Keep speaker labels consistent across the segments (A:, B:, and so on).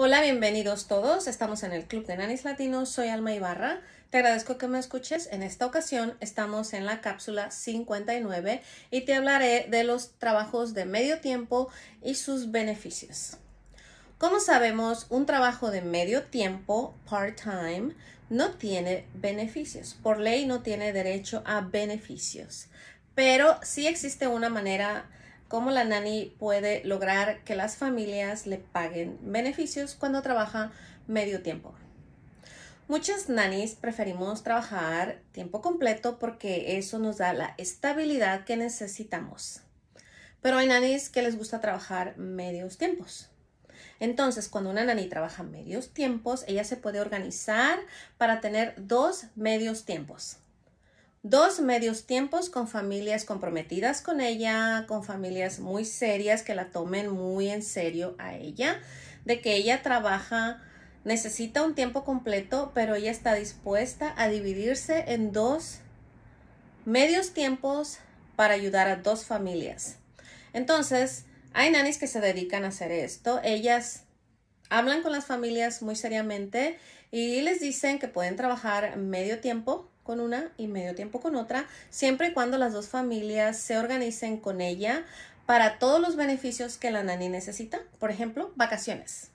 A: Hola, bienvenidos todos. Estamos en el Club de Nanis Latinos. Soy Alma Ibarra. Te agradezco que me escuches. En esta ocasión estamos en la cápsula 59 y te hablaré de los trabajos de medio tiempo y sus beneficios. Como sabemos, un trabajo de medio tiempo, part-time, no tiene beneficios. Por ley no tiene derecho a beneficios. Pero sí existe una manera cómo la nani puede lograr que las familias le paguen beneficios cuando trabaja medio tiempo. Muchas nannies preferimos trabajar tiempo completo porque eso nos da la estabilidad que necesitamos. Pero hay nannies que les gusta trabajar medios tiempos. Entonces, cuando una nani trabaja medios tiempos, ella se puede organizar para tener dos medios tiempos dos medios tiempos con familias comprometidas con ella, con familias muy serias que la tomen muy en serio a ella, de que ella trabaja, necesita un tiempo completo, pero ella está dispuesta a dividirse en dos medios tiempos para ayudar a dos familias. Entonces, hay nanis que se dedican a hacer esto. Ellas hablan con las familias muy seriamente y les dicen que pueden trabajar medio tiempo con una y medio tiempo con otra, siempre y cuando las dos familias se organicen con ella para todos los beneficios que la nani necesita, por ejemplo, vacaciones.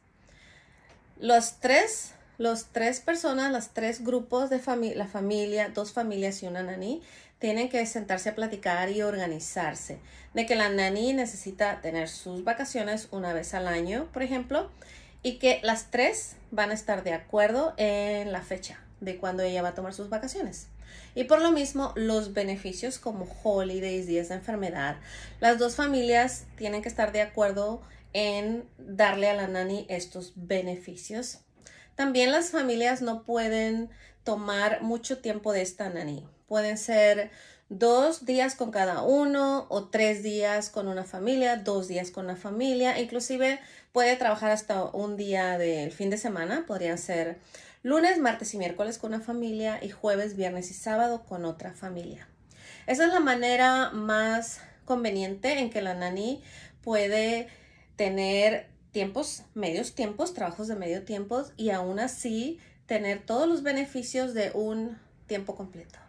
A: Los tres, los tres personas, los tres grupos de familia, la familia, dos familias y una nani, tienen que sentarse a platicar y organizarse. De que la nani necesita tener sus vacaciones una vez al año, por ejemplo, y que las tres van a estar de acuerdo en la fecha de cuando ella va a tomar sus vacaciones. Y por lo mismo, los beneficios como holidays, días de enfermedad, las dos familias tienen que estar de acuerdo en darle a la nani estos beneficios. También las familias no pueden tomar mucho tiempo de esta nani. Pueden ser dos días con cada uno o tres días con una familia, dos días con una familia, inclusive puede trabajar hasta un día del fin de semana, podrían ser lunes, martes y miércoles con una familia y jueves, viernes y sábado con otra familia. Esa es la manera más conveniente en que la nani puede tener tiempos, medios tiempos, trabajos de medio tiempo y aún así tener todos los beneficios de un tiempo completo.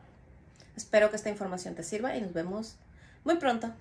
A: Espero que esta información te sirva y nos vemos muy pronto.